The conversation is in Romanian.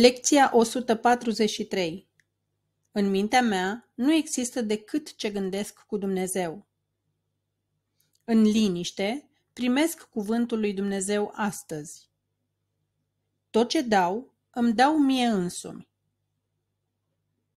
Lecția 143 În mintea mea nu există decât ce gândesc cu Dumnezeu. În liniște primesc cuvântul lui Dumnezeu astăzi. Tot ce dau, îmi dau mie însumi.